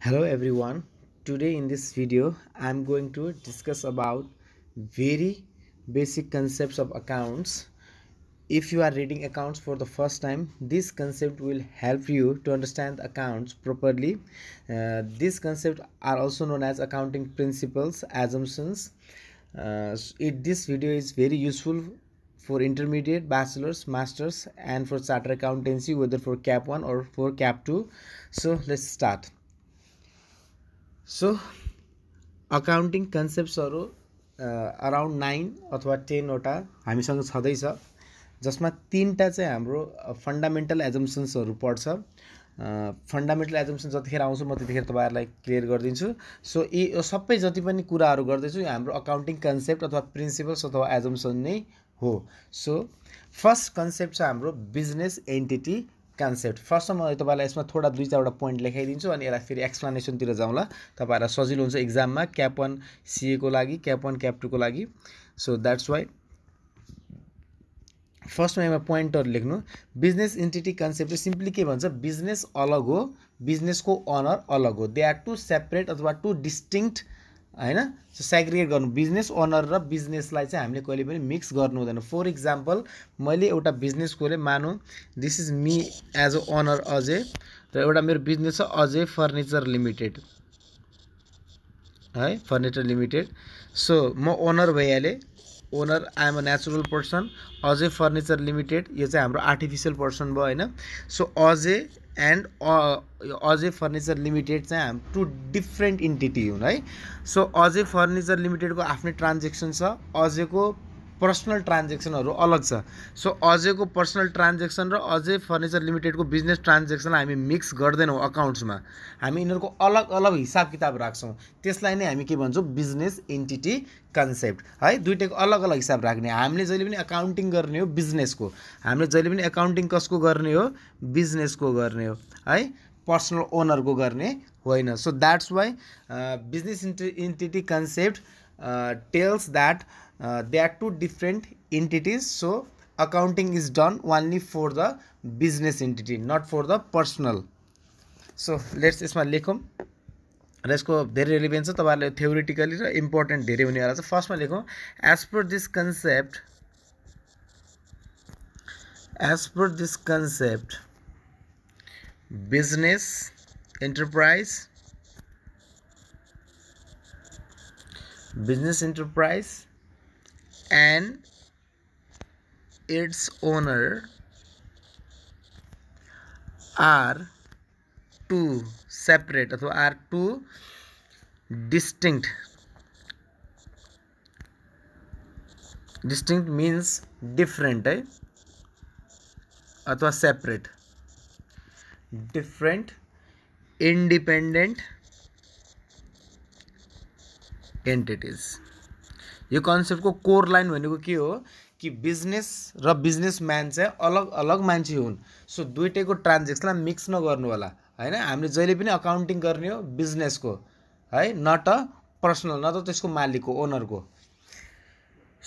hello everyone today in this video i'm going to discuss about very basic concepts of accounts if you are reading accounts for the first time this concept will help you to understand accounts properly uh, these concepts are also known as accounting principles assumptions uh, it, this video is very useful for intermediate bachelor's masters and for chartered accountancy whether for cap 1 or for cap 2 so let's start so accounting कन्सेप्ट्सहरू around nine अथवा टेनवटा हामीसँग छँदैछ जसमा तिनवटा चाहिँ हाम्रो fundamental एजम्सन्सहरू पर्छ फन्डामेन्टल एजम्सन जतिखेर आउँछु म त्यतिखेर तपाईँहरूलाई क्लियर गरिदिन्छु सो यी सबै जति पनि कुराहरू गर्दैछु यो हाम्रो अकाउन्टिङ कन्सेप्ट अथवा प्रिन्सिपल्स अथवा एजम्सन नै हो सो फर्स्ट कन्सेप्ट छ हाम्रो बिजनेस एन्टिटी कन्सेप्ट फर्स्टमा म तपाईँलाई यसमा थोडा दुई चारवटा पोइन्ट लेखाइदिन्छु अनि यसलाई फेरि एक्सप्लानेसनतिर जाउँला तपाईँहरूलाई सजिलो हुन्छ इक्जाममा क्याप वान सिएको लागि क्याप वान क्याप टूको लागि सो द्याट्स वाइ फर्स्टमा यहाँ पोइन्टहरू लेख्नु बिजनेस इन्टिटी कन्सेप्ट सिम्पली के भन्छ बिजनेस अलग हो बिजनेसको अनर अलग हो दे आर टू सेपरेट अथवा टु डिस्टिङ्क्ट होइन सो सेग्रिगेट गर्नु बिजनेस ओनर र बिजनेसलाई चाहिँ हामीले कहिले पनि मिक्स गर्नु हुँदैन फर इक्जाम्पल मैले एउटा बिजनेस खोलेँ मानौँ this is me as a owner Ajay र एउटा मेरो बिजनेस छ अजय फर्निचर लिमिटेड है फर्निचर लिमिटेड सो म ओनर भइहालेँ owner I'm a natural person Ajay furniture limited यो चाहिँ हाम्रो आर्टिफिसियल पर्सन भयो होइन so Ajay and Ajay furniture limited चाहिँ हाम टु डिफ्रेन्ट इन्टिटी हुन् है सो अजय फर्निचर लिमिटेडको आफ्नै ट्रान्जेक्सन छ अझैको पर्सनल ट्रान्जेक्सनहरू अलग छ सो अझैको पर्सनल ट्रान्जेक्सन र अझै फर्निचर लिमिटेडको बिजनेस ट्रान्जेक्सन हामी मिक्स गर्दैनौँ अकाउन्ट्समा हामी यिनीहरूको अलग अलग हिसाब किताब राख्छौँ त्यसलाई नै हामी के भन्छौँ बिजनेस इन्टिटी कन्सेप्ट है दुइटैको अलग अलग हिसाब राख्ने हामीले जहिले पनि एकाउन्टिङ गर्ने हो बिजनेसको हामीले जहिले पनि एकाउन्टिङ कसको गर्ने हो बिजनेसको गर्ने हो है पर्सनल ओनरको गर्ने होइन so that's why business entity concept tells that uh, they are two different entities so accounting is done only for the business entity not for the personal so let's Let's just my theoretically important first as per this concept as per this concept business enterprise business enterprise and its owner are two separate अथवा are two distinct distinct means different है अथवा separate different independent entities यो कन्सेप्टको core line भनेको के हो कि business र businessman चाहिँ अलग अलग मान्छे हुन् सो दुइटैको ट्रान्जेक्सनलाई मिक्स नगर्नु होला होइन हामीले जहिले पनि अकाउन्टिङ गर्ने हो बिजनेसको है न त पर्सनल न त त्यसको मालिकको ओनरको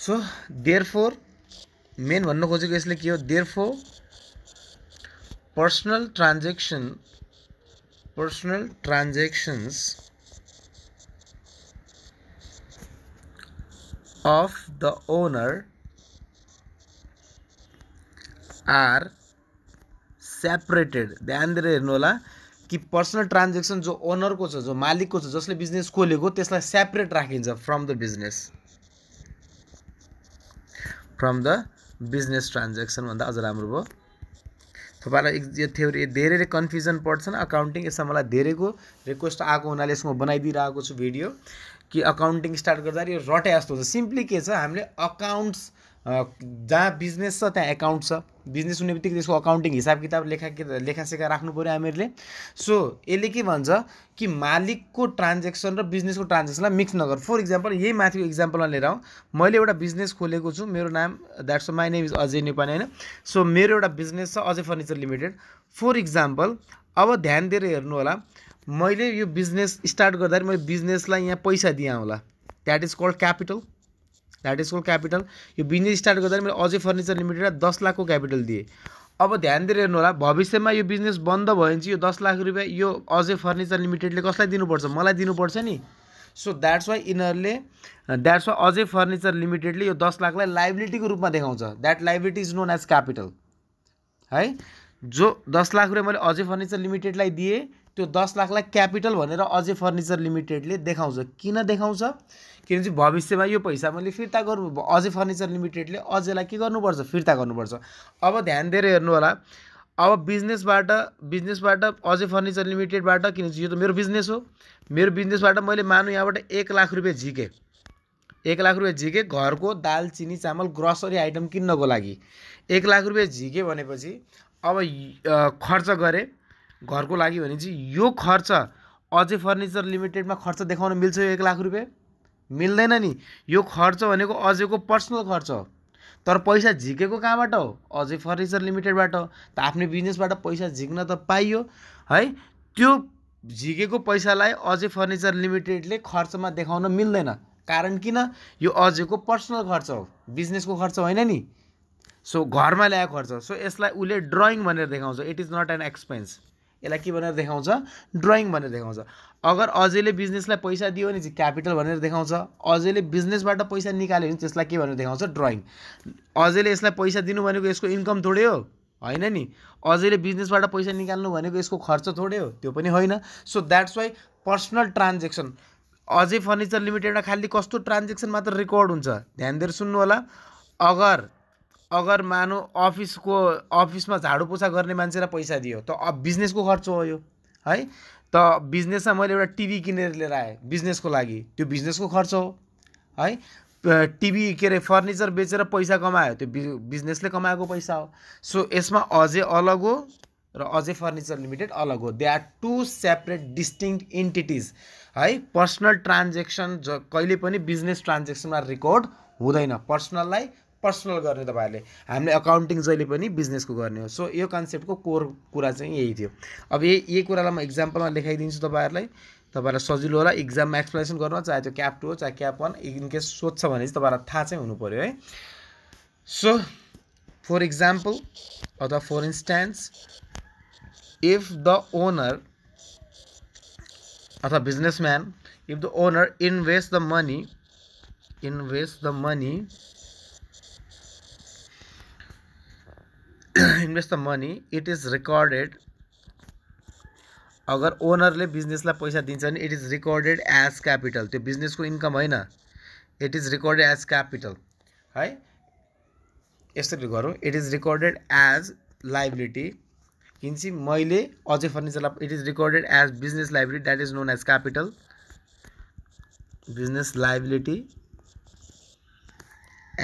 सो देयर फोर मेन भन्नु खोजेको यसले के हो therefore personal transaction personal transactions of the owner are separated ध्यानतिर हेर्नु होला कि पर्सनल ट्रान्जेक्सन जो ओनरको छ जो मालिकको छ जसले बिजनेस खोलेको त्यसलाई सेपरेट राखिन्छ from the business from the business भन्दा अझ राम्रो भयो तपाईँलाई यो थ्योरी धेरैले कन्फ्युजन पर्छन् अकाउन्टिङ यसमा मलाई धेरैको रिक्वेस्ट आएको हुनाले यसमा बनाइदिइरहेको छु भिडियो कि अकाउन्टिङ स्टार्ट गर्दाखेरि यो रटे जस्तो हुन्छ सिम्पली के छ हामीले अकाउन्ट्स जहाँ बिजनेस छ त्यहाँ एकाउन्ट छ बिजनेस हुने बित्तिकै त्यसको अकाउन्टिङ हिसाब किताब लेखा लेखासेखा राख्नु पऱ्यो हामीहरूले सो यसले के भन्छ कि मालिकको ट्रान्जेक्सन र बिजनेसको ट्रान्जेक्सनलाई मिक्स नगर फर इक्जाम्पल यही माथिको इक्जाम्पलमा लिएर आउँ मैले एउटा बिजनेस खोलेको छु मेरो नाम that's my name is Ajay Nepali होइन सो मेरो एउटा बिजनेस छ Ajay furniture limited for example अब ध्यान दिएर हेर्नु होला मैले यो बिजनेस स्टार्ट गर्दाखेरि मैले बिजनेसलाई यहाँ पैसा दिएँ होला that is called capital that is called capital यो बिजनेस स्टार्ट गर्दाखेरि मैले अझै फर्निचर लिमिटेडलाई दस लाखको क्यापिटल दिएँ अब ध्यान दिएर हेर्नु होला भविष्यमा यो बिजनेस बन्द भयो भने चाहिँ यो दस लाख रुपियाँ यो अझै फर्निचर लिमिटेडले कसलाई दिनुपर्छ मलाई दिनुपर्छ नि सो द्याट्स वाइ यिनीहरूले द्याट्स वाइ अझै फर्निचर लिमिटेडले यो दस लाखलाई लाइबिलिटीको रूपमा देखाउँछ that liability is known as capital है जो दस लाख रुपियाँ मैले अझै फर्निचर लिमिटेडलाई दिएँ त्यो दस लाखलाई क्यापिटल भनेर अझै फर्निचर लिमिटेडले देखाउँछ किन देखाउँछ किनभने भविष्यमा यो पैसा मैले फिर्ता गर्नु अझै फर्निचर लिमिटेडले अझैलाई के गर्नुपर्छ फिर्ता गर्नुपर्छ अब ध्यान दिएर हेर्नु होला अब बिजनेसबाट बिजनेसबाट अझै फर्निचर लिमिटेडबाट किनभने यो त मेरो बिजनेस हो मेरो बिजनेसबाट मैले मानु यहाँबाट एक लाख रुपियाँ झिकेँ एक लाख रुपियाँ झिकेँ घरको दाल चिनी चामल ग्रोसरी आइटम किन्नको लागि एक लाख रुपियाँ झिकेँ भनेपछि अब खर्च गरेँ घरको लागि भने चाहिँ यो खर्च अझै फर्निचर लिमिटेडमा खर्च देखाउन मिल्छ यो एक लाख रुपियाँ मिल्दैन नि यो खर्च भनेको अझैको पर्सनल खर्च हो तर पैसा झिकेको कहाँबाट हो अझै फर्निचर लिमिटेडबाट हो त आफ्नो बिजनेसबाट पैसा झिक्न त पाइयो है त्यो झिकेको पैसालाई अझै फर्निचर लिमिटेडले खर्चमा देखाउन मिल्दैन कारण किन यो अझैको पर्सनल खर्च हो बिजनेसको खर्च होइन नि सो घरमा ल्याएको खर्च सो यसलाई उसले ड्रइङ भनेर देखाउँछ it is not an expense यसलाई के भनेर देखाउँछ ड्रइङ भनेर देखाउँछ अगर अझैले बिजनेसलाई पैसा दियो भने चाहिँ क्यापिटल भनेर देखाउँछ अझैले बिजनेसबाट पैसा निकाल्यो भने त्यसलाई के भनेर देखाउँछ ड्रइङ अझैले यसलाई पैसा दिनु भनेको यसको इन्कम थोरै हो होइन नि अझैले बिजनेसबाट पैसा निकाल्नु भनेको यसको खर्च थोरै हो त्यो पनि होइन so that's why personal transaction अझै फर्निचर लिमिटेडमा खालि कस्तो ट्रान्जेक्सन मात्र रेकर्ड हुन्छ ध्यान दिएर सुन्नु होला अगर अगर मानु अफिसको अफिसमा झाडु पोसा गर्ने मान्छेलाई पैसा दियो त अब बिजनेसको खर्च हो यो है त बिजनेसमा मैले एउटा टिभी किनेर लिएर आएँ बिजनेसको लागि त्यो बिजनेसको खर्च हो है टिभी के अरे फर्निचर बेचेर पैसा कमायो त्यो बिजनेसले कमाएको पैसा हो सो यसमा अझै अलग हो र अझै फर्निचर लिमिटेड अलग हो they are to separate distinct entities है पर्सनल ट्रान्जेक्सन ज कहिले पनि बिजनेस ट्रान्जेक्सनमा रेकर्ड हुँदैन पर्सनललाई पर्सनल गर्ने तपाईँहरूले हामीले एकाउन्टिङ जहिले पनि बिजनेसको गर्ने हो सो यो कन्सेप्टको कोर कुरा चाहिँ यही थियो अब यही यही कुरालाई म इक्जाम्पलमा लेखाइदिन्छु तपाईँहरूलाई तपाईँलाई सजिलो होला इक्जाममा एक्सप्लेनेसन गर्न चाहे त्यो क्याप टू हो चाहे क्याप वान इनकेस सोध्छ भने चाहिँ तपाईँलाई थाहा चाहिँ हुनु पऱ्यो है सो फर इक्जाम्पल अथवा for instance if the owner अथवा businessman if the owner invest the money invest the money invest the money it is recorded अगर ओनरले बिजनेसलाई पैसा दिन्छ भने it is recorded as capital business को इन्कम है it is recorded as capital हाई यसरी गरौँ it is recorded as liability किनकि मैले अझै फर्निचरलाई it is recorded as business liability that is known as capital business liability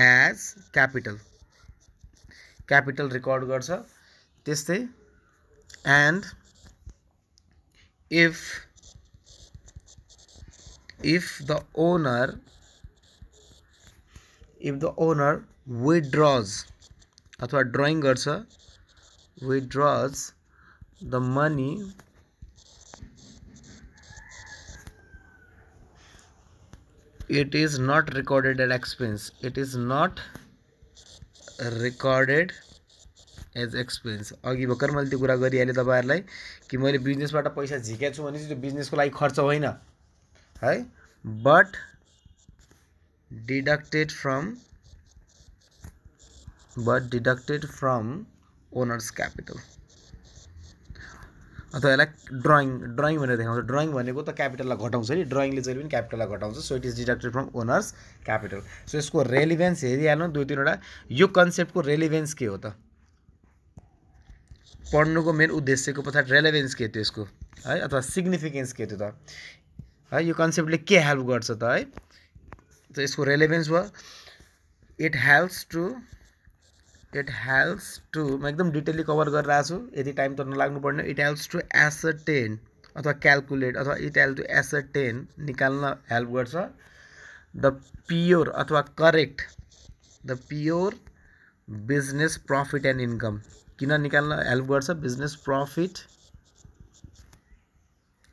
as capital capital record करते and if if the owner if the owner withdraws अथवा drawing withdraws the money it is not recorded at expense it is not recorded as experience अगि भर्खर मैं तो कुरा गरिहालेँ कि मैं business पैसा झिकेको छु भने चाहिँ खर्च होइन है but deducted from but deducted from owner's capital अथवा यसलाई ड्रइङ ड्रइङ भनेर देखाउँछ ड्रइङ भनेको त क्यापिटललाई घटाउँछ नि ड्रइङले जहिले पनि क्यापिटललाई घटाउँछ so it is deducted from owner's capital so यसको रेलिभेन्स हेरिहाल्नु दुई तिनवटा यो कन्सेप्टको रेलिभेन्स के हो त पढ्नुको मेन उद्देश्यको पछाडि रेलिभेन्स के थियो यसको है अथवा सिग्निफिकेन्स के थियो त है यो कन्सेप्टले के हेल्प गर्छ त है त यसको रेलिभेन्स भयो it helps to it helps to म एकदम डिटेली कवर कर आएको यदि टाइम तो नलाग्नु पर्ने इट हेल्प्स टू एसरटेन अथवा क्याकुलेट अथवा इट हेल्प टू एसरटेन निकाल्न हेल्प गर्छ द प्योर अथवा correct the pure business profit and income किन हेल्प गर्छ business profit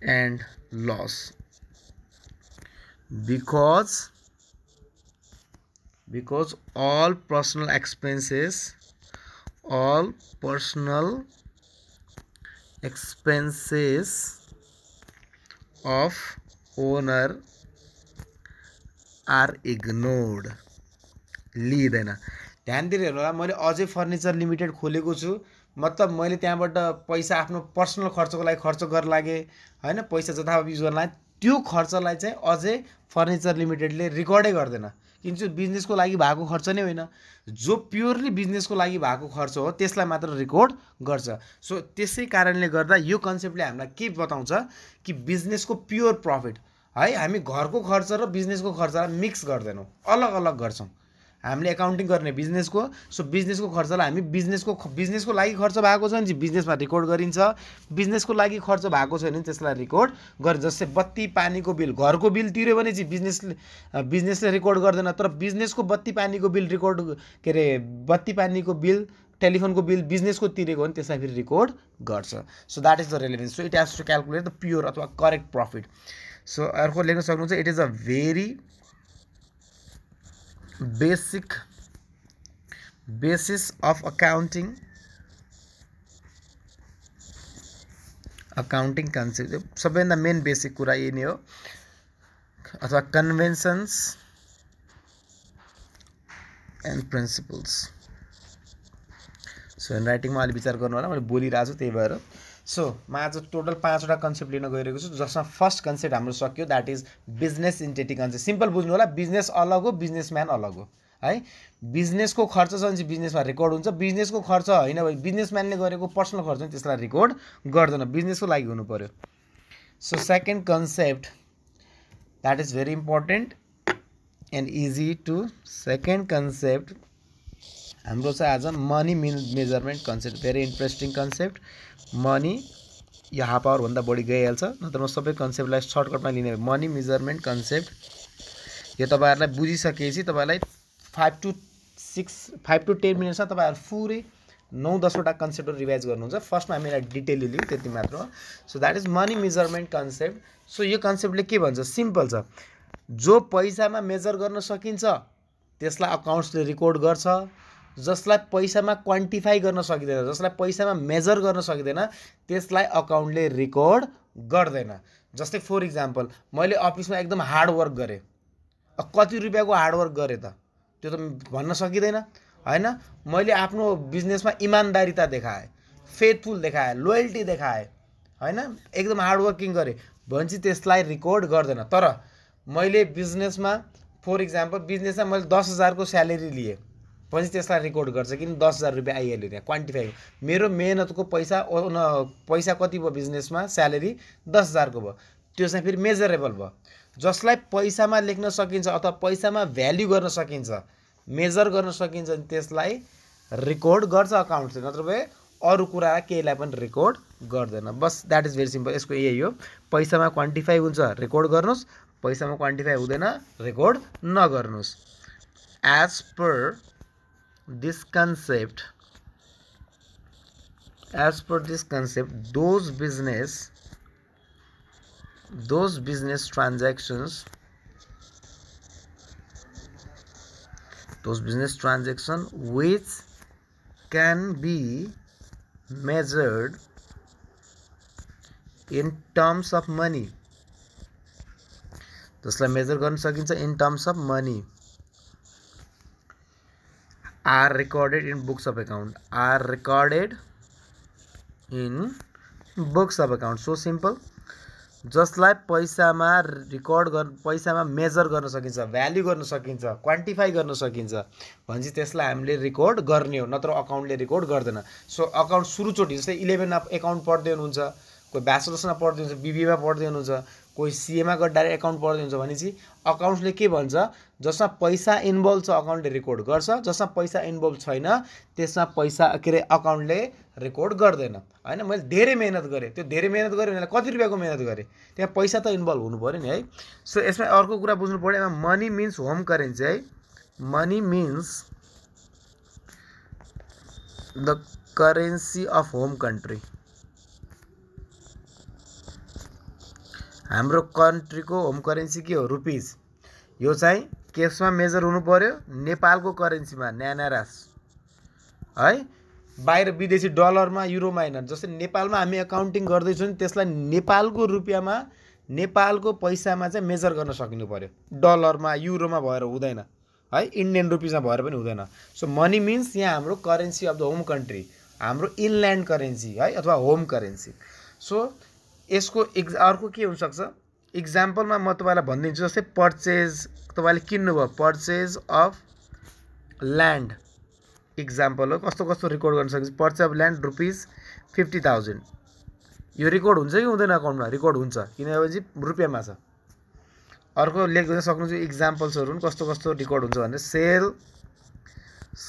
and loss because because all personal expenses all personal expenses of owner are ignored लिँदैन ध्यान दिएर हेर्नु होला मैले अझै फर्निचर लिमिटेड खोलेको छु मतलब मैले त्यहाँबाट पैसा आफ्नो पर्सनल खर्चको लागि खर्च गर्न लागेँ होइन पैसा जथाभावी युज गर्न लागेँ त्यो खर्चलाई चाहिँ अझै फर्निचर लिमिटेडले रिकर्डै गर्दैन किन चाहिँ बिजनेसको लागि भएको खर्च नै होइन जो प्योरली बिजनेसको लागि भएको खर्च हो त्यसलाई मात्र रेकर्ड गर्छ सो त्यसै कारणले गर्दा यो कन्सेप्टले हामीलाई के बताउँछ कि बिजनेसको प्योर प्रफिट है हामी घरको खर्च र बिजनेसको खर्चलाई मिक्स गर्दैनौँ अलग अलग गर्छौँ हामीले एकाउन्टिङ गर्ने बिजनेसको सो बिजनेसको खर्चलाई हामी बिजनेसको बिजनेसको लागि खर्च भएको छ भने चाहिँ बिजनेसमा रेकर्ड गरिन्छ बिजनेसको लागि खर्च भएको छ भने त्यसलाई रेकर्ड गर् जस्तै बत्ती पानीको बिल घरको बिल तिर्यो भने चाहिँ बिजनेसले बिजनेसले रेकर्ड गर्दैन तर बिजनेसको बत्ती पानीको बिल रेकर्ड के अरे बत्ती पानीको बिल टेलिफोनको बिल बिजनेसको तिरेको हो भने त्यसलाई फेरि रेकर्ड गर्छ so that is the relevance so it has to calculate the pure अथवा करेक्ट प्रफिट सो अर्को लेख्न सक्नुहुन्छ it is a very basic basis of accounting accounting concept सबैभन्दा मेन बेसिक कुरा यही नहीं हो अथवा conventions and principles so hand राइटिङमा अलिक विचार गर्नु होला मैले बोलिरहेको छु सो म आज टोटल पाँचवटा कन्सेप्ट लिन गइरहेको छु जसमा फर्स्ट कन्सेप्ट हाम्रो सक्यो that is business entity concept simple बुझ्नु होला बिजनेस अलग हो बिजनेसम्यान अलग हो है बिजनेसको खर्च छ भने चाहिँ बिजनेसमा रेकर्ड हुन्छ बिजनेसको खर्च होइन भने बिजनेसम्यानले गरेको पर्सनल खर्च त्यसलाई रेकर्ड गर्दैन बिजनेसको लागि हुनु पऱ्यो so second concept that is very important and easy to second concept हाम्रो चाहिँ आज money mean measurement concept very interesting concept money यो हाफ आवरभन्दा बढी गइहाल्छ नत्र म सबै कन्सेप्टलाई सर्टकटमा लिने मनी मेजरमेन्ट कन्सेप्ट यो तपाईँहरूलाई बुझिसकेपछि तपाईँलाई five to six five to ten मिनट्समा तपाईँहरू पुरै नौ दसवटा कन्सेप्टहरू रिभाइज गर्नुहुन्छ फर्स्टमा हामीलाई डिटेल लिउँ त्यति मात्र हो so that is money measurement concept so यो कन्सेप्टले के भन्छ सिम्पल छ जो पैसामा मेजर गर्न सकिन्छ त्यसलाई अकाउन्ट्सले रेकर्ड गर्छ जसलाई पैसामा क्वान्टिफाई गर्न सकिँदैन जसलाई पैसामा मेजर गर्न सकिँदैन त्यसलाई अकाउन्टले रेकर्ड गर्दैन जस्तै फर इक्जाम्पल मैले अफिसमा एकदम हार्डवर्क गरेँ कति रुपियाँको हार्डवर्क गरेँ त त्यो त भन्न सकिँदैन होइन मैले आफ्नो बिजनेसमा इमान्दारिता देखाएँ फेथफुल देखाएँ लोयल्टी देखाएँ होइन एकदम हार्डवर्किङ गरेँ भनेपछि त्यसलाई रेकर्ड गर्दैन तर मैले बिजनेसमा फर इक्जाम्पल बिजनेसमा मैले दस हजारको स्यालेरी लिएँ पछि त्यसलाई रेकर्ड गर्छ किन दस हजार रुपियाँ आइहाल्यो त्यहाँ क्वान्टिफाई मेरो मेहनतको पैसा पैसा कति भयो बिजनेसमा स्यालेरी दस हजारको भयो त्यो चाहिँ फेरि मेजरेबल भयो जसलाई पैसामा लेख्न सकिन्छ अथवा पैसामा भ्याल्यु गर्न सकिन्छ मेजर गर्न सकिन्छ भने त्यसलाई रेकर्ड गर्छ अकाउन्ट चाहिँ नत्र भए अरू कुरा केहीलाई पनि रेकर्ड गर्दैन बस द्याट इज भेरी सिम्पल यसको यही हो पैसामा क्वान्टिफाई हुन्छ रेकर्ड गर्नुहोस् पैसामा क्वान्टिफाई हुँदैन रेकर्ड नगर्नुहोस् as per this concept as per this concept those business those business transactions those business transaction which can be measured in terms of money त्यसलाई मेजर गर्न सकिन्छ in terms of money. Are recorded in books of account are recorded in books of account so simple जसलाई पैसामा record गर् पैसामा major गर्न सकिन्छ value गर्न सकिन्छ क्वान्टिफाई गर्न सकिन्छ भनेपछि त्यसलाई हामीले रेकर्ड गर्ने हो नत्र अकाउन्टले रेकर्ड गर्दैन सो अकाउन्ट सुरुचोटि जस्तै इलेभेनमा एकाउन्ट पढ्दै हुनुहुन्छ कोही ब्याचलर्समा पढ्दै हुन्छ बिबीमा पढ्दै हुनुहुन्छ कोही सिएमा गएर डाइरेक्ट एकाउन्ट हुन्छ भनेपछि अकाउन्ट्सले के भन्छ जसमा पैसा इन्भल्भ छ अकाउन्टले रेकर्ड गर्छ जसमा पैसा इन्भल्भ छैन त्यसमा पैसा के अरे अकाउन्टले रेकर्ड गर्दैन होइन मैले धेरै मेहनत गरेँ त्यो धेरै मेहनत गरेँ भने कति रुपियाँको मेहनत गरेँ त्यहाँ पैसा त इन्भल्भ हुनु पऱ्यो नि है सो यसमा अर्को कुरा बुझ्नु पऱ्यो यसमा मनी मिन्स होम करेन्सी है money means the currency of home country हाम्रो कन्ट्रीको होम करेन्सी के हो रुपिज यो चाहिँ केसमा मेजर हुनु पऱ्यो नेपालको करेन्सीमा न्यानारास है बाहिर विदेशी डलरमा युरोमा होइन जस्तै नेपालमा हामी एकाउन्टिङ गर्दैछौँ त्यसलाई नेपालको रुपियाँमा नेपालको पैसामा चाहिँ मेजर गर्न सकिनु पऱ्यो डलरमा युरोमा भएर हुँदैन है इन्डियन रुपिजमा भएर पनि हुँदैन सो मनी मिन्स यहाँ हाम्रो currency of the home country हाम्रो इनल्यान्ड करेन्सी है अथवा होम करेन्सी सो यसको एक्ज अर्को के हुनसक्छ इक्जाम्पलमा म तपाईँलाई भनिदिन्छु जस्तै पर्चेज तपाईँले किन्नुभयो पर्चेज अफ ल्यान्ड इक्जाम्पल हो कस्तो कस्तो रेकर्ड गर्न सकिन्छ purchase of land rupees fifty thousand यो रेकर्ड हुन्छ कि हुँदैन अकाउन्टमा रेकर्ड हुन्छ किनभने रुपियाँमा छ अर्को लेख्न सक्नुहुन्छ इक्जाम्पल्सहरू पनि कस्तो कस्तो रेकर्ड हुन्छ भने sale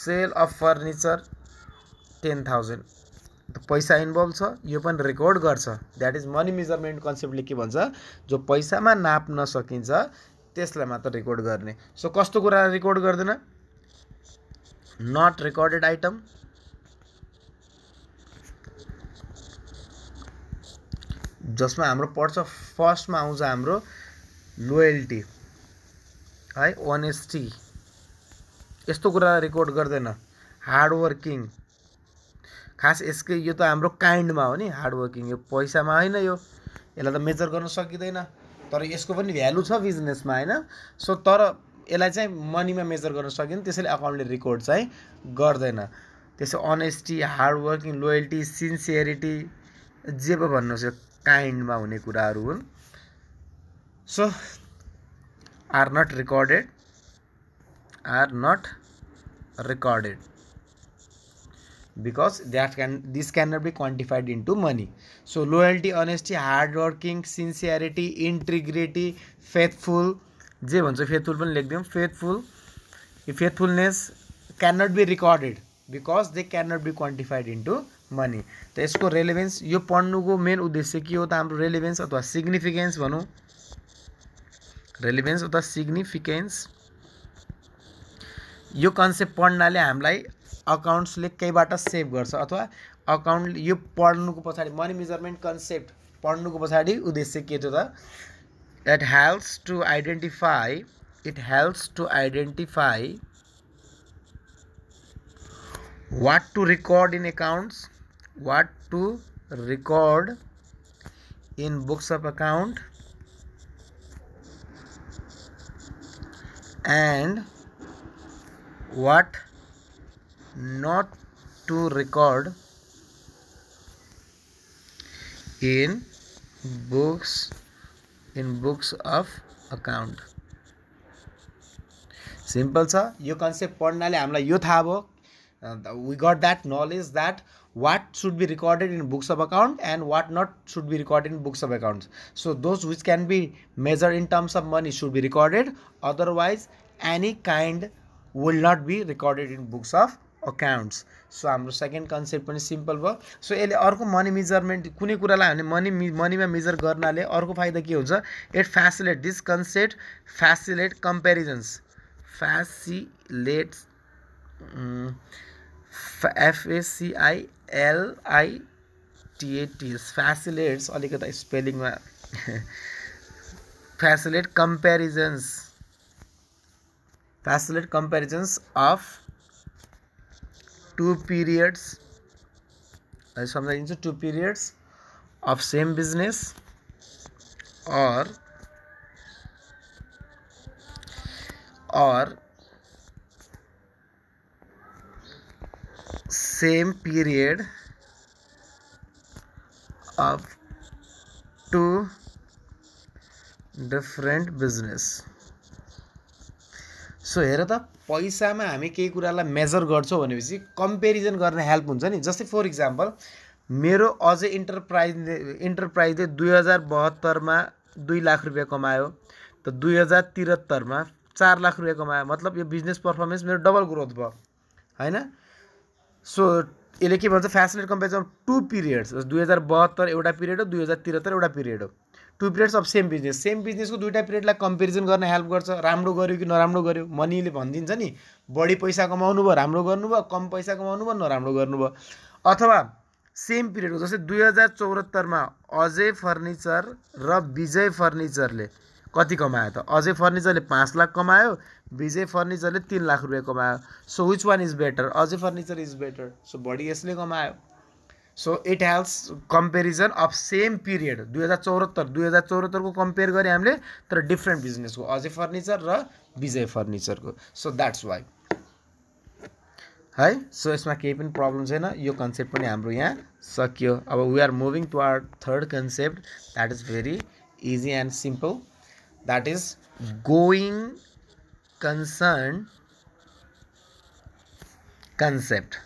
sale of furniture ten thousand पैसा इन्भल्भ छ यो पनि रेकर्ड गर्छ द्याट इज मनी मेजरमेन्ट कन्सेप्टले के भन्छ जो पैसामा नाप्न सकिन्छ त्यसलाई मात्र रेकर्ड गर्ने सो कस्तो कुरा रेकर्ड गर्दैन नट रेकर्डेड आइटम जसमा हाम्रो पर्छ फर्स्टमा आउँछ हाम्रो लोयल्टी है ओनेस्टी यस्तो कुरा रेकर्ड गर्दैन हार्डवर्किङ खास यसकै यो त हाम्रो काइन्डमा हो नि हार्डवर्किङ यो पैसामा होइन यो यसलाई त मेजर गर्न सकिँदैन तर यसको पनि भ्यालु छ बिजनेसमा होइन सो तर यसलाई चाहिँ मनीमा मेजर गर्न सकिँदैन त्यसैले अकाउन्टले रेकर्ड चाहिँ गर्दैन त्यसो अनेस्टी हार्डवर्किङ लोयल्टी सिन्सियरिटी जे पो भन्नुहोस् यो काइन्डमा हुने कुराहरू हुन् so are not recorded are not recorded because that can this cannot be quantified into money so loyalty honesty hardworking sincerity integrity faithful जे भन्छ फेथफुल पनि लेखिदिउँ फेथफुल यो faithfulness can not be recorded because they can not be quantified into money त यसको रेलिभेन्स यो पढ्नुको main उद्देश्य के हो त हाम्रो रेलिभेन्स अथवा सिग्निफिकेन्स भनौँ रेलिभेन्स अथवा सिग्निफिकेन्स यो कन्सेप्ट पढ्नाले हामीलाई अकाउंट्स ले कई बार सेव कर अथवा अकाउंट ये पढ़् को पड़ी मनी मेजरमेंट कंसेप्ट पढ़् को पड़ी उद्देश्य के that helps to identify it helps to identify what to record in accounts what to record in books of account and what not to record in books in books of account simple sir you concept pornale amla yothabo we got that knowledge that what should be recorded in books of account and what not should be recorded in books of accounts so those which can be measured in terms of money should be recorded otherwise any kind will not be recorded in books of accounts so हाम्रो second concept पनि simple भयो so यसले अर्को money measurement कुनै कुरालाई हामीले money मनीमा major गर्नाले अर्को फाइदा के हुन्छ इट फ्यासिलेट दिस कन्सेप्ट फ्यासिलेट कम्पेरिजन्स फ्यासिलेट एफएसिआइएलआइटिएटिएस फ्यासिलेट्स अलिकति स्पेलिङमा facilitate कम्पेरिजन्स facilitate कम्पेरिजन्स of two periods as from the into two periods of same business or or same period of two different business so हेर त पैसामा हामी केही कुरालाई मेजर गर्छौँ भनेपछि कम्पेरिजन गर्ने हेल्प हुन्छ नि जस्तै फर इक्जाम्पल मेरो अझै इन्टरप्राइज इन्टरप्राइजले दुई हजार बहत्तरमा दुई लाख रुपियाँ कमायो त दुई हजार त्रिहत्तरमा चार लाख रुपियाँ कमायो मतलब यो बिजनेस पर्फर्मेन्स मेरो डबल ग्रोथ भयो होइन सो यसले के भन्छ फेसिनेट कम्पेरिजन टु पिरियड्स दुई हजार बहत्तर एउटा पिरियड हो दुई हजार त्रिहत्तर एउटा पिरियड हो two periods of same business same बिजनेसको दुइटा पिरियडलाई कम्पेरिजन गर्न हेल्प गर्छ राम्रो गर्यो कि नराम्रो गऱ्यो मनीले भनिदिन्छ नि बढी पैसा कमाउनु भयो राम्रो गर्नु भयो कम पैसा कमाउनु भयो नराम्रो गर्नु भयो अथवा सेम पिरियडको जस्तै दुई हजार चौहत्तरमा अजय फर्निचर र विजय फर्निचरले कति कमायो त अजय फर्निचरले पाँच लाख कमायो विजय फर्निचरले तिन लाख रुपियाँ कमायो so which one is better Ajay furniture is better so बढी यसले कमायो so it helps comparison of same period दुई हजार चौहत्तर दुई हजार चौहत्तरको कम्पेयर गरेँ हामीले तर डिफ्रेन्ट बिजनेसको अजय फर्निचर र विजय फर्निचरको सो द्याट्स वाइ है सो यसमा केही पनि प्रब्लम छैन यो कन्सेप्ट पनि हाम्रो यहाँ सकियो अब we are moving to our third concept that is very easy and simple that is going concern concept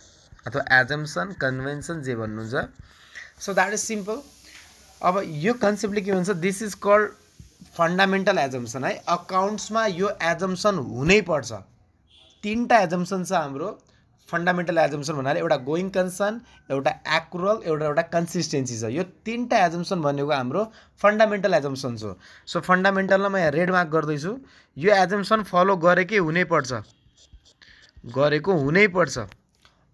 अथवा एजम्सन कन्भेन्सन जे भन्नुहुन्छ सो द्याट इज सिम्पल अब यो कन्सेप्टले के भन्छ this is called fundamental assumption है अकाउन्ट्समा यो एजम्सन हुनैपर्छ तिनवटा एजम्सन छ हाम्रो फन्डामेन्टल एजम्सन भन्नाले एउटा गोइङ कन्सर्न एउटा एक्रुअल एउटा एउटा कन्सिस्टेन्सी छ यो तिनवटा एजम्सन भनेको हाम्रो फन्डामेन्टल एजम्सन्स हो सो फन्डामेन्टलमा म यहाँ रेड मार्क गर्दैछु यो एजम्सन फलो गरेकै हुनैपर्छ गरेको हुनैपर्छ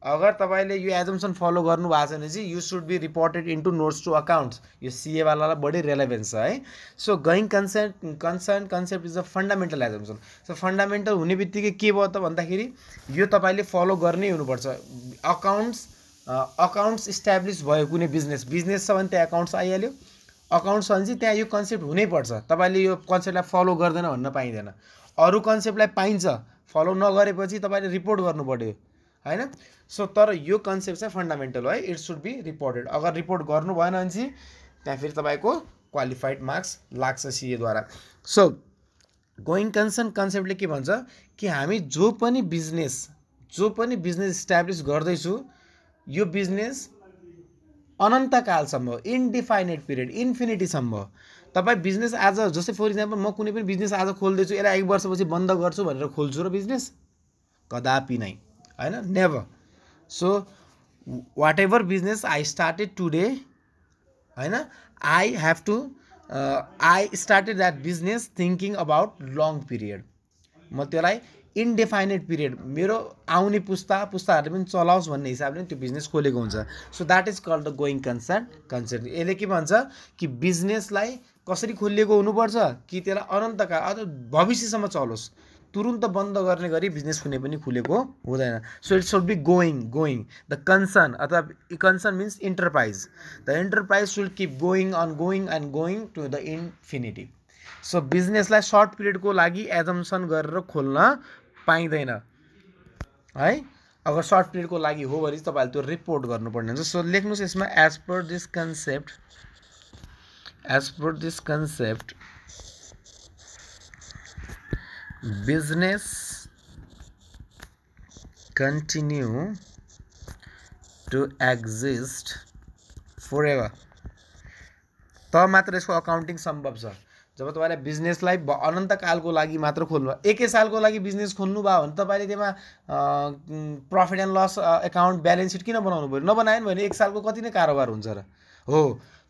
अगर तपाईँले यो एजम्सन फलो गर्नुभएको छ भने चाहिँ you should be reported into notes to accounts यो सिएवालालाई बढी रेलेभेन्स छ है so going concerned concern concept is a fundamental assumption so fundamental हुने बित्तिकै के भयो त भन्दाखेरि यो तपाईँले फलो गर्नै हुनुपर्छ अकाउन्ट्स अकाउन्ट्स इस्ट्याब्लिस भयो कुनै बिजनेस बिजनेस छ भने त्यहाँ एकाउन्ट्स आइहाल्यो अकाउन्ट्स भने चाहिँ त्यहाँ यो कन्सेप्ट हुनैपर्छ तपाईँले यो कन्सेप्टलाई फलो गर्दैन भन्न पाइँदैन अरू कन्सेप्टलाई पाइन्छ फलो नगरेपछि तपाईँले रिपोर्ट गर्नु पऱ्यो होइन सो तर यो कन्सेप्ट चाहिँ फन्डामेन्टल हो है इट सुड बी रिपोर्टेड अगर रिपोर्ट गर्नु भएन भने चाहिँ त्यहाँ फेरि तपाईँको क्वालिफाइड मार्क्स लाग्छ सिएद्वारा सो गोइङ कन्सर्न कन्सेप्टले के भन्छ कि हामी जो पनि बिजनेस जो पनि बिजनेस इस्ट्याब्लिस गर्दैछु यो बिजनेस अनन्त अनन्तकालसम्म इन्डिफाइनेट पिरियड इन्फिनिटीसम्म तपाईँ बिजनेस आज जस्तै फर इक्जाम्पल म कुनै पनि बिजनेस आज खोल्दैछु यसलाई एक वर्षपछि बन्द गर्छु भनेर खोल्छु र बिजनेस कदापि नै होइन never so what ever business I started today होइन I have to I started that business thinking about long period म त्यसलाई इन्डेफाइनेट पिरियड मेरो आउने पुस्ता पुस्ताहरूले पनि चलाओस् भन्ने हिसाबले त्यो बिजनेस खोलेको हुन्छ so that is called the going concern concern यसले के भन्छ कि बिजनेसलाई कसरी खोलिएको हुनुपर्छ कि त्यसलाई अनन्तका अझ भविष्यसम्म चलोस् तुरुन्त बन्द गर्ने गरी बिजनेस कुनै पनि खुलेको हुँदैन so it's should be going going the concern अथवा concern means enterprise the enterprise should keep going on going and going to the infinity so बिजनेसलाई सर्ट पिरियडको लागि एजम्सन गरेर खोल्न पाइँदैन है अगर सर्ट पिरियडको लागि हो भने तपाईँहरूले त्यो रिपोर्ट गर्नुपर्ने हुन्छ सो लेख्नुहोस् यसमा as per this concept as per this concept business continue to exist forever तब मात्र यसको अकाउन्टिङ सम्भव छ जब तपाईँले बिजनेसलाई अनन्तकालको लागि मात्र खोल्नु एकै सालको लागि बिजनेस खोल्नु भयो भने तपाईँले त्यसमा profit and loss account balance sheet किन बनाउनु पऱ्यो नबनायो भने एक सालको कति नै कारोबार हुन्छ र हो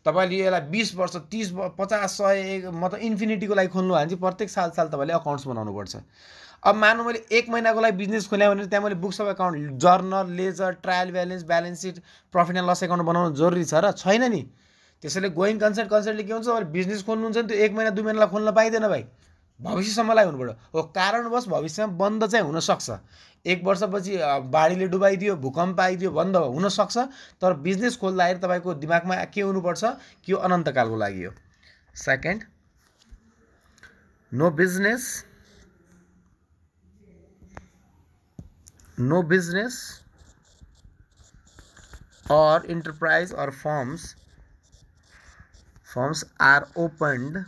तपाईँले यसलाई बिस वर्ष तिस पचास सय मतलब इन्फिनिटीको लागि खोल्नु भयो भने चाहिँ प्रत्येक साल साल तपाईँले अकाउन्ट्स बनाउनुपर्छ अब मानौँ मैले एक महिनाको लागि बिजनेस खोलेँ भने त्यहाँ मैले books of account journal ledger trial balance balance sheet profit and loss account बनाउनु जरुरी छ र छैन नि त्यसैले गोइङ कन्सर्ट कन्सर्टले के हुन्छ तपाईँले बिजनेस खोल्नुहुन्छ नि त्यो एक महिना दुई महिनालाई खोल्न पाइँदैन भाइ भविष्यसम्मलाई हुनुपर्यो हो कारणवश भविष्यमा बन्द चाहिँ हुनसक्छ एक वर्षपछि बाढीले डुबाइदियो भूकम्प आइदियो बन्द हुनसक्छ तर बिजनेस खोल्दाखेरि तपाईँको दिमागमा के हुनुपर्छ कि यो अनन्तकालको लागि हो second no business no business or enterprise or firms firms are opened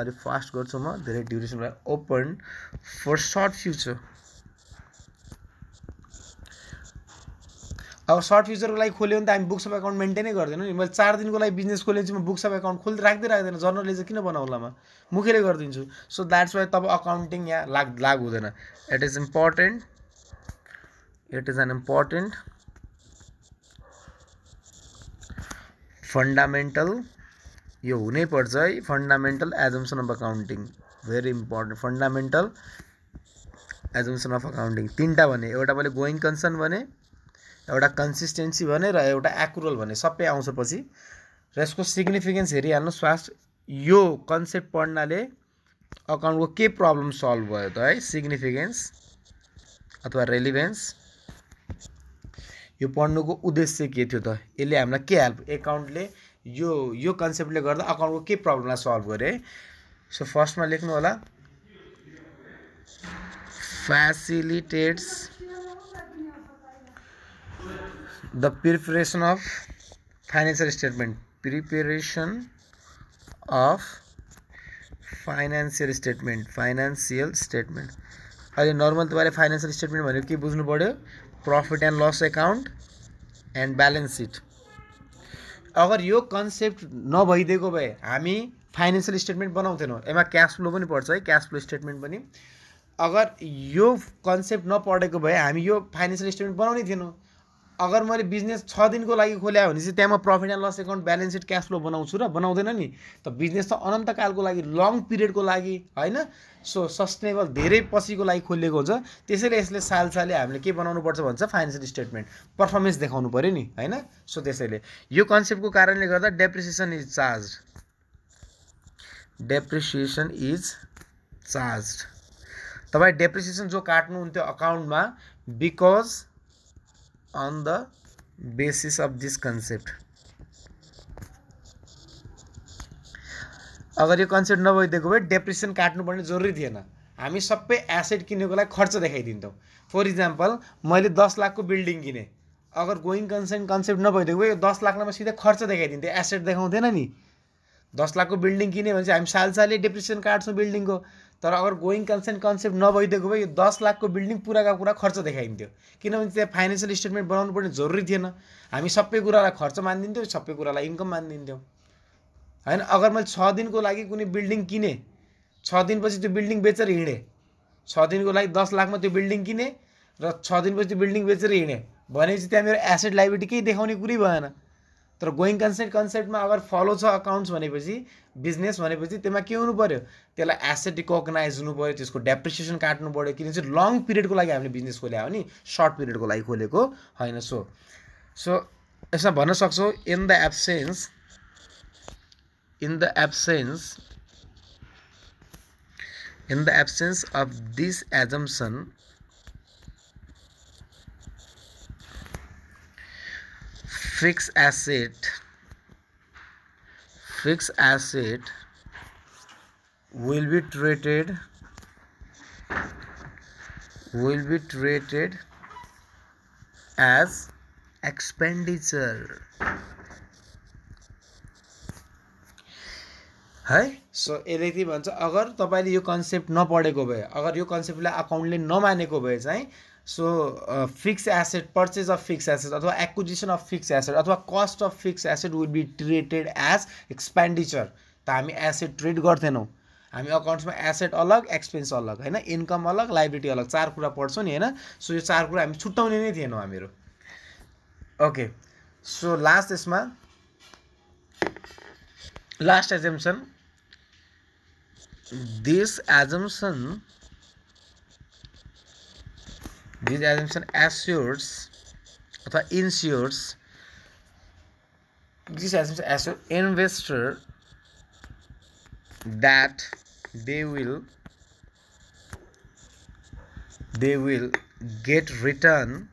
अलिक फास्ट गर्छु म धेरै ड्युरेसनलाई ओपन फर सर्ट फ्युचर अब सर्ट फ्युचरको लागि खोल्यो भने त हामी बुक्स अफ एकाउन्ट मेन्टेनै गर्दैनौँ नि मैले चार दिनको लागि बिजनेस खोले चाहिँ म बुक्स अफ एकाउन्ट खोल्दै राख्दै राख्दैन जर्नलले चाहिँ किन बनाउला म मुखेले गरिदिन्छु सो द्याट्स वाइ तब अकाउन्टिङ यहाँ लाग लाग हुँदैन it is important it is an important fundamental यो हुनैपर्छ है fundamental assumption of accounting very important fundamental assumption of accounting तिनवटा भने एउटा मैले गोइङ कन्सर्न भने एउटा कन्सिस्टेन्सी भने र एउटा एकुरल भने सबै आउँछ पछि र यसको सिग्निफिकेन्स हेरिहाल्नु स्वास्थ्य यो कन्सेप्ट पढ्नाले अकाउन्टको के प्रब्लम सल्भ भयो त है सिग्निफिकेन्स अथवा रेलिभेन्स यो पढ्नुको उद्देश्य के थियो त यसले हामीलाई के हेल्प एकाउन्टले यो यो कंसेप्ट अकाउंट को प्रब्लम सल्व करें सो फर्स्ट में होला facilitates the preparation of financial statement preparation of financial statement financial statement अभी नर्मल तब फाइनेंसियल स्टेटमेंट भनेको profit and loss account and balance अगर यो कन्सेप्ट नभइदिएको भए हामी फाइनेन्सियल स्टेटमेन्ट बनाउँथेनौँ यसमा क्यास फ्लो पनि पर्छ है क्यास फ्लो स्टेटमेन्ट पनि अगर यो कन्सेप्ट नपढेको भए हामी यो फाइनेन्सियल स्टेटमेन्ट बनाउने थिएनौँ अगर मैले बिजनेस छ दिनको लागि खोल्यायो भने चाहिँ त्यहाँ म profit and loss account balance sheet cash flow बनाउँछु र बनाउँदैन नि त बिजनेस त अनन्तकालको लागि लङ पिरियडको लागि होइन सो सस्टेनेबल धेरै पछिको लागि खोलिएको हुन्छ त्यसैले यसले साल सालले हामीले के बनाउनु पर्छ भन्छ फाइनेन्सियल स्टेटमेन्ट पर्फर्मेन्स देखाउनु पऱ्यो नि होइन सो त्यसैले यो कन्सेप्टको कारणले गर्दा depreciation is charge depreciation is charge तपाईँ डेप्रिसिएसन जो काट्नुहुन्थ्यो अकाउन्टमा because on the basis of this concept अगर यो कन्सेप्ट नभइदिएको भए डेप्रेसन काट्नुपर्ने जरुरी थिएन हामी सबै एसेट किनेकोलाई खर्च देखाइदिन्थ्यौँ फर इक्जाम्पल मैले दस लाखको बिल्डिङ किनेँ अगर गोइङ कन्सेन्ट कन्सेप्ट नभइदिएको भए यो दस लाखलाई सिधै खर्च देखाइदिन्थ्यो एसेट देखाउँदैन नि दस लाखको बिल्डिङ किन्यो भने चाहिँ हामी साल सालै डेप्रेसन काट्छौँ बिल्डिङको तर अगर गोइङ कन्सर्न कन्सेप्ट नभइदिएको भए यो दस लाखको बिल्डिङ पुराका पुरा खर्च देखाइन्थ्यो किनभने त्यहाँ फाइनेन्सियल स्टेटमेन्ट बनाउनु पर्ने जरुरी थिएन हामी सबै कुरालाई खर्च मानिदिन्थ्यौँ सबै कुरालाई इन्कम मानिदिन्थ्यौँ होइन अगर मैले छ दिनको लागि कुनै बिल्डिङ किनेँ छ दिनपछि त्यो बिल्डिङ बेचेर हिँडेँ छ दिनको लागि दस लाखमा त्यो बिल्डिङ किनेँ र छ दिनपछि त्यो बिल्डिङ बेचेर हिँडेँ भनेपछि त्यहाँ मेरो एसेड लाइबिलिटी केही देखाउने कुरै भएन तर गोइङ कन्सेप्ट कन्सेप्टमा अगर फलो छ अकाउन्ट्स भनेपछि बिजनेस भनेपछि त्यसमा के हुनु पऱ्यो त्यसलाई एसेट रिकगनाइज हुनु पऱ्यो त्यसको डेप्रिसिएसन काट्नु पऱ्यो किनभने चाहिँ लङ पिरियडको लागि हामीले बिजनेस खोल्या हो नि सर्ट पिरियडको लागि खोलेको होइन सो सो यसमा भन्न सक्छौँ in the absence in the absence in the absence of this assumption fix asset fix asset will be treated will be treated as expenditure है सो यदि के भन्छ अगर तपाईँले यो कन्सेप्ट नपढेको भए अगर यो कन्सेप्टलाई अकाउन्टले नमानेको भए चाहिँ so fix asset purchase of fix asset अथवा एक्विजिसन अफ फिक्स एसेट अथवा cost of fix asset will be treated as expenditure त हामी एसेट ट्रेड गर्थेनौँ हामी अकाउन्ट्समा एसेट अलग एक्सपेन्स अलग होइन इन्कम अलग लाइब्रेटी अलग चार कुरा पढ्छौँ नि होइन सो यो चार कुरा हामी छुट्याउने नै थिएनौँ हामीहरू ओके सो लास्ट यसमा last assumption this assumption This assumption assures or ensures this assumption assures investor that they will they will get return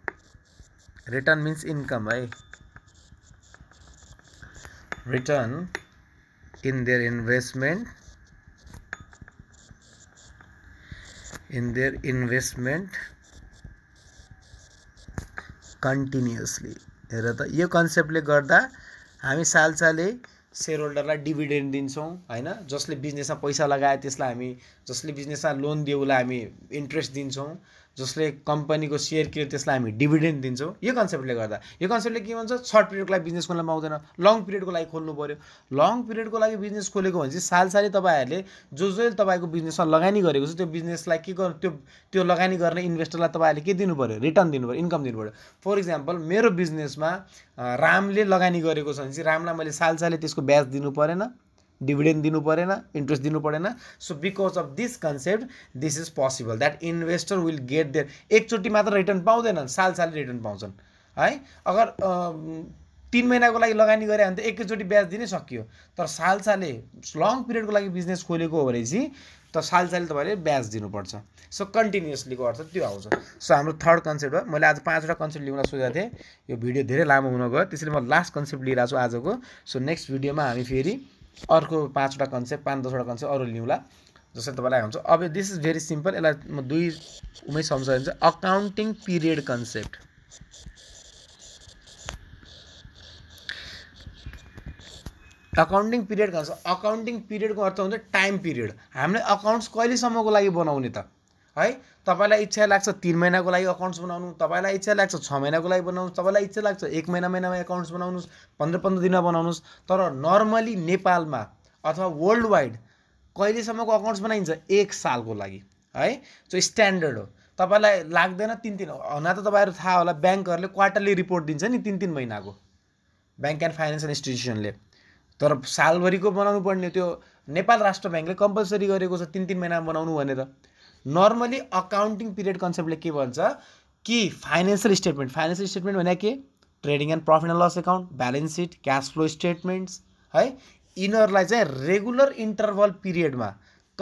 return means income right return in their investment in their investment continuously हेर त यो कन्सेप्टले गर्दा हामी सालसाले share होल्डरलाई dividend दिन्छौँ होइन जसले बिजनेसमा पैसा लगायो त्यसलाई हामी जसले बिजनेसमा लोन दियो उसलाई हामी इन्ट्रेस्ट दिन्छौँ जसले कम्पनीको सेयर किन्यो त्यसलाई हामी डिभिडेन्ड दिन्छौँ यो कन्सेप्टले गर्दा यो कन्सेप्टले के भन्छ सर्ट पिरियडको लागि बिजनेस खोल्न पाउँदैन लङ पिरियडको लागि खोल्नु पऱ्यो लङ पिरियडको लागि बिजनेस खोलेको भने चाहिँ सालसाली तपाईँहरूले जो जसले तपाईँको बिजनेसमा लगानी गरेको छ त्यो बिजनेसलाई के गर्नु त्यो त्यो लगानी गर्ने इन्भेस्टरलाई तपाईँहरूले के दिनु पऱ्यो रिटर्न दिनु पऱ्यो इन्कम दिनु पऱ्यो फर इक्जाम्पल मेरो बिजनेसमा रामले लगानी गरेको छ भने चाहिँ रामलाई मैले सालसाले त्यसको ब्याज दिनु परेन डिभिडेन्ड दिनु परेन इन्ट्रेस्ट दिनु परेन so because of this concept this is possible that investor will get their एकचोटि मात्र रिटर्न पाउँदैनन् साल साल रिटर्न पाउँछन् है अगर तिन महिनाको लागि लगानी गरे भने त एकैचोटि ब्याज दिनै सकियो तर साल साले लङ पिरियडको लागि बिजनेस खोलेको हो भनेपछि त साल साल तपाईँले ब्याज दिनुपर्छ सो कन्टिन्युसलीको अर्थ त्यो आउँछ सो हाम्रो थर्ड कन्सेप्ट हो मैले आज पाँचवटा कन्सेप्ट लिउन सोचेको थिएँ यो भिडियो धेरै लामो हुन गयो त्यसैले म लास्ट कन्सेप्ट लिइरहेको छु आजको सो नेक्स्ट भिडियोमा हामी फेरि अर्को पाँचवटा कन्सेप्ट पाँच दसवटा कन्सेप्ट अरू लिउँला जसरी तपाईँलाई हुन्छ अब दिस इज भेरी सिम्पल यसलाई म दुई उमै सम्झायो भने चाहिँ accounting period concept accounting period concept accounting पिरियडको अर्थ हुन्छ टाइम पिरियड हामीले अकाउन्ट्स कहिलेसम्मको लागि बनाउने त है तपाईँलाई इच्छा लाग्छ तिन महिनाको लागि अकाउन्ट्स बनाउनु तपाईँलाई इच्छा लाग्छ छ महिनाको लागि बनाउनु तपाईँलाई इच्छा लाग्छ एक महिना महिनामा एकाउन्ट्स बनाउनुहोस् पन्ध्र पन्ध्र दिनमा बनाउनुहोस् तर नर्मली नेपालमा अथवा वर्ल्ड वाइड कहिलेसम्मको अकाउन्ट्स बनाइन्छ एक सालको लागि है त्यो स्ट्यान्डर्ड हो तपाईँलाई लाग्दैन तिन तिन हुन त तपाईँहरू थाहा होला ब्याङ्कहरूले क्वार्टरली रिपोर्ट दिन्छ नि तिन तिन महिनाको ब्याङ्क एन्ड फाइनेन्सियल इन्स्टिट्युसनले तर सालभरिको बनाउनु पर्ने त्यो नेपाल राष्ट्र ब्याङ्कले कम्पलसरी गरेको छ तिन तिन महिनामा बनाउनु भनेर नर्मली अकाउन्टिङ पिरियड कन्सेप्टले के भन्छ कि फाइनेन्सियल स्टेटमेन्ट फाइनेन्सियल स्टेटमेन्ट भनेको के trading and profit and loss account balance sheet cash flow statements है यिनीहरूलाई चाहिँ रेगुलर इन्टरभल पिरियडमा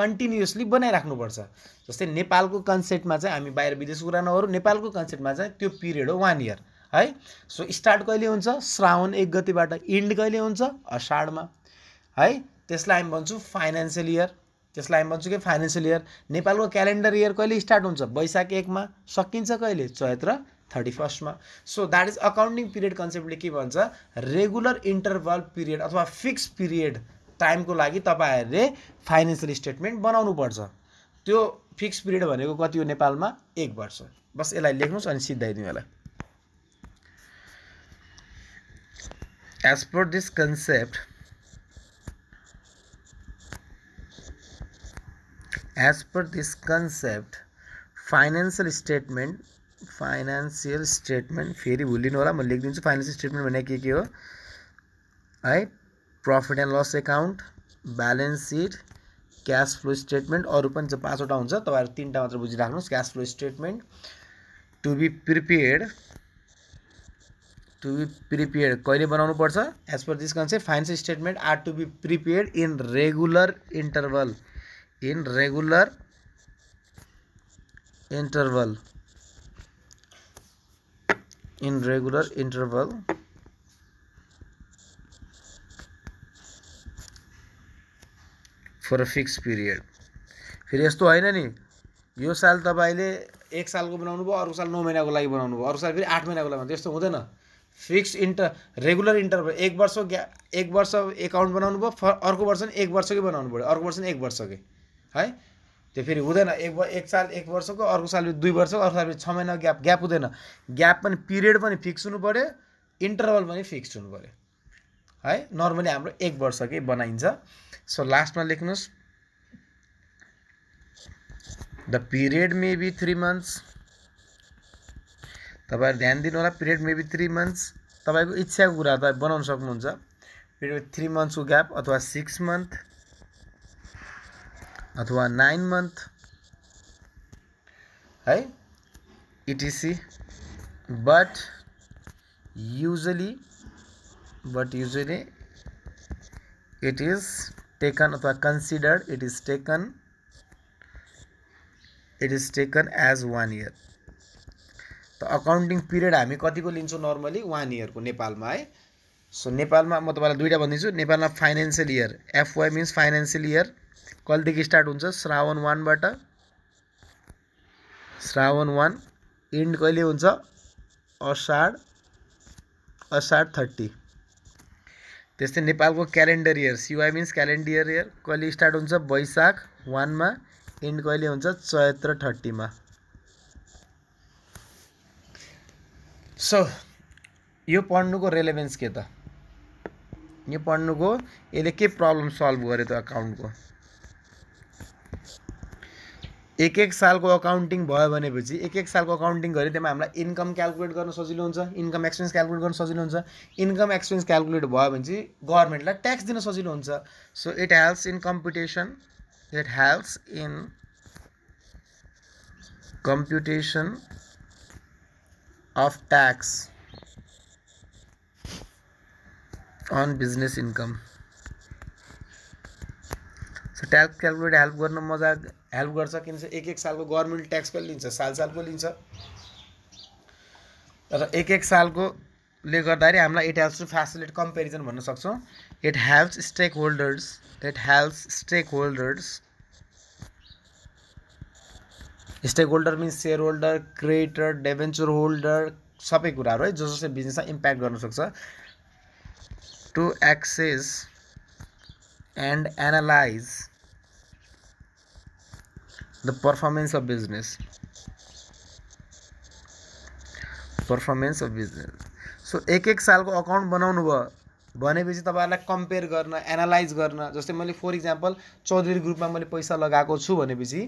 कन्टिन्युसली बनाइराख्नुपर्छ जस्तै नेपालको कन्सेप्टमा चाहिँ हामी बाहिर विदेश कुरा नेपालको कन्सेप्टमा चाहिँ त्यो पिरियड हो वान इयर है सो स्टार्ट कहिले हुन्छ श्रावण एक गतिबाट इन्ड कहिले हुन्छ असाढमा है त्यसलाई हामी भन्छौँ फाइनेन्सियल इयर त्यसलाई हामी भन्छौँ कि फाइनेन्सियल इयर नेपालको क्यालेन्डर इयर कहिले स्टार्ट हुन्छ वैशाख एकमा सकिन्छ कहिले चैत्र थर्टी फर्स्टमा so that is accounting period कन्सेप्टले के भन्छ रेगुलर इन्टरभल पिरियड अथवा फिक्स पिरियड टाइमको लागि तपाईँहरूले फाइनेन्सियल स्टेटमेन्ट बनाउनु पर्छ त्यो फिक्स पिरियड भनेको कति हो नेपालमा एक वर्ष बस यसलाई लेख्नुहोस् अनि सिद्धाइदिउँ यसलाई as per this concept as per this concept financial statement financial statement फेरि भुलिनु होला म लेखिदिन्छु फाइनेन्सियल स्टेटमेन्ट भने के के हो है profit and loss account balance sheet cash flow statement अरू पनि चाहिँ पाँचवटा हुन्छ तपाईँहरू तिनवटा मात्र बुझिराख्नुहोस् cash flow statement to be prepared to be prepared कहिले बनाउनुपर्छ as per this concept financial statement are to be prepared in regular interval in regular interval in regular interval for a fix period फेरि यस्तो होइन नि यो साल तपाईँले एक सालको बनाउनु भयो अर्को साल नौ महीना लागि बना भयो साल फिर आठ महीना लागि त्यस्तो हुँदैन फिक्स इन्टर रेगुलर इंटरवल एक वर्ष एक वर्ष एकाउन्ट बनाउनु भयो अर्को वर्ष एक वर्षक बनाउनु पऱ्यो अर्को वर्ष एक वर्षकै है त्यो फेरि हुँदैन एक एक साल एक वर्षको अर्को साल दुई वर्षको अर्को साल छ महिना ग्याप ग्याप हुँदैन ग्याप पनि पिरियड पनि फिक्स हुनु पऱ्यो इन्टरभल पनि फिक्स हुनु पऱ्यो है नर्मली हाम्रो एक वर्षकै बनाइन्छ सो लास्टमा लेख्नुहोस् the period may be three months तपाईँहरू ध्यान दिनु होला period may be three months तपाईँको इच्छाको कुरा त बनाउन सक्नुहुन्छ पिरियड थ्री मन्थ्सको ग्याप अथवा सिक्स मन्थ অথবা 9 month hey it is but usually but usually it is taken অথবা considered it is taken it is taken as 1 year তো অ্যাকাউন্টিং পিরিয়ড हामी कति को लिन्छु নরমালি 1 ইয়ার को नेपालमा है सो नेपालमा म तपाईलाई दुईटा भन्दिनछु नेपालमा financial year FY means financial year कहिलेदेखि स्टार्ट हुन्छ श्रावण वानबाट श्रावण वान इन्ड कहिले हुन्छ असाढ असाढ थर्टी त्यस्तै नेपालको calendar year CY means calendar year कहिले स्टार्ट हुन्छ वैशाख वानमा एन्ड कहिले हुन्छ चैत्र थर्टीमा सो यो पढ्नुको रेलेभेन्स के त यो पढ्नुको यसले के प्रब्लम सल्भ गर्यो त अकाउन्टको एक एक साल को अकाउंटिंग भोजी एक एक साल अकाउन्टिङ अकाउंटिंग त्यसमा हामीलाई इन्कम इनकम क्याकुलेट कर सजिल इनकम एक्सपेन्स क्याकुलेट कर सजिल income expense calculate by government tax दिन सजिल so it helps in competition it helps in computation of tax on business income tax calculate help गर्न मजा हेल्प गर्छ किन एक एक सालको गभर्मेन्ट ट्याक्स पनि लिन्छ साल सालको लिन्छ र एक एक सालकोले गर्दाखेरि हामीलाई it helps to facilitate comparison भन्न सक्छौँ it helps stakeholders it helps stakeholders stakeholder means shareholder creator debenture holder सबै कुराहरू है जस जसले बिजनेसमा इम्प्याक्ट सक्छ to assess and analyse the performance of business performance of business so एक एक सालको अकाउन्ट बनाउनु भयो भनेपछि तपाईँहरूलाई कम्पेयर गर्न एनालाइज गर्न जस्तै मैले फर इक्जाम्पल चौधरी ग्रुपमा मैले पैसा लगाएको छु भनेपछि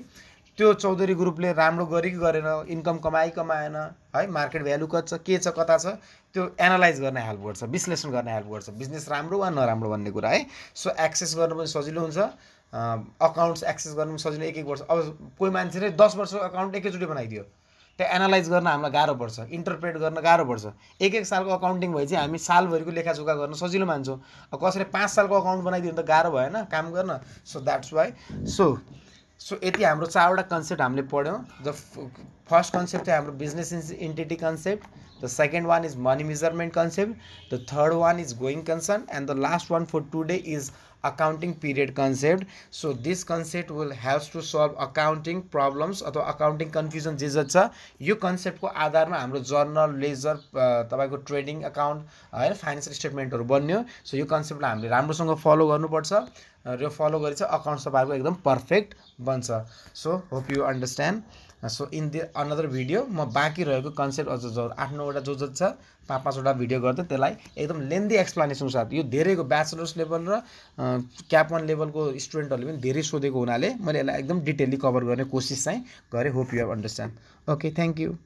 त्यो चौधरी ग्रुपले राम्रो गरी गरेन इन्कम कमाई कमाएन है मार्केट भ्यालु कति छ के छ कता छ त्यो एनालाइज गर्न हेल्प गर्छ विश्लेषण गर्न हेल्प गर्छ बिजनेस राम्रो वा नराम्रो भन्ने कुरा है सो एक्सेस गर्नु पनि सजिलो हुन्छ अकाउन्ट्स एक्सेस गर्नु पनि सजिलो एक एक वर्ष अब कोही मान्छेले दस वर्षको अकाउन्ट एकैचोटि बनाइदियो त्यो एनालाइज गर्न हामीलाई गाह्रो पर्छ इन्टरप्रेट गर्न गाह्रो पर्छ एक एक सालको अकाउन्टिङ भए चाहिँ हामी सालभरिको लेखाजोखा गर्न सजिलो मान्छौँ कसैले पाँच सालको अकाउन्ट बनाइदियो भने त गाह्रो भएन काम गर्न so that's why so so यति हाम्रो चारवटा कन्सेप्ट हामीले पढ्यौँ द फर्स्ट कन्सेप्ट चाहिँ हाम्रो business entity concept the second one is money measurement concept the third one is going concern and the last one for today is accounting period concept so this concept will help to solve accounting problems अथवा accounting confusion जे जति छ यो कन्सेप्टको आधारमा हाम्रो journal ledger तपाईँको trading account है फाइनेन्सियल स्टेटमेन्टहरू बन्यो सो यो कन्सेप्टलाई हामीले राम्रोसँग फलो गर्नुपर्छ र फलो गरेपछि अकाउन्ट तपाईँहरूको एकदम पर्फेक्ट बन्छ so hope you understand so in the another video म बाँकी रहेको कन्सेप्ट अझ जो आठ नौवटा जो जो छ पाँच पाँचवटा भिडियो गर्दै त्यसलाई एकदम लेन्दी एक्सप्लानेसन साथ यो धेरैको ब्याचलर्स लेभल र क्यापन लेभलको स्टुडेन्टहरूले पनि धेरै सोधेको हुनाले मैले यसलाई एकदम डिटेलली कभर गर्ने कोसिस चाहिँ गरेँ hope you have understand okay thank you